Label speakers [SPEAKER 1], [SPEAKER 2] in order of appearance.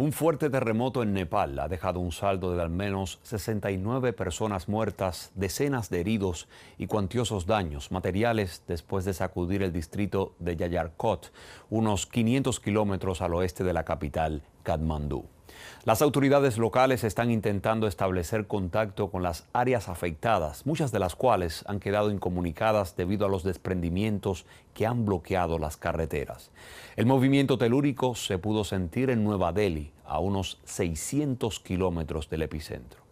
[SPEAKER 1] Un fuerte terremoto en Nepal ha dejado un saldo de al menos 69 personas muertas, decenas de heridos y cuantiosos daños materiales después de sacudir el distrito de Yayarkot, unos 500 kilómetros al oeste de la capital, Kathmandú. Las autoridades locales están intentando establecer contacto con las áreas afectadas, muchas de las cuales han quedado incomunicadas debido a los desprendimientos que han bloqueado las carreteras. El movimiento telúrico se pudo sentir en Nueva Delhi, a unos 600 kilómetros del epicentro.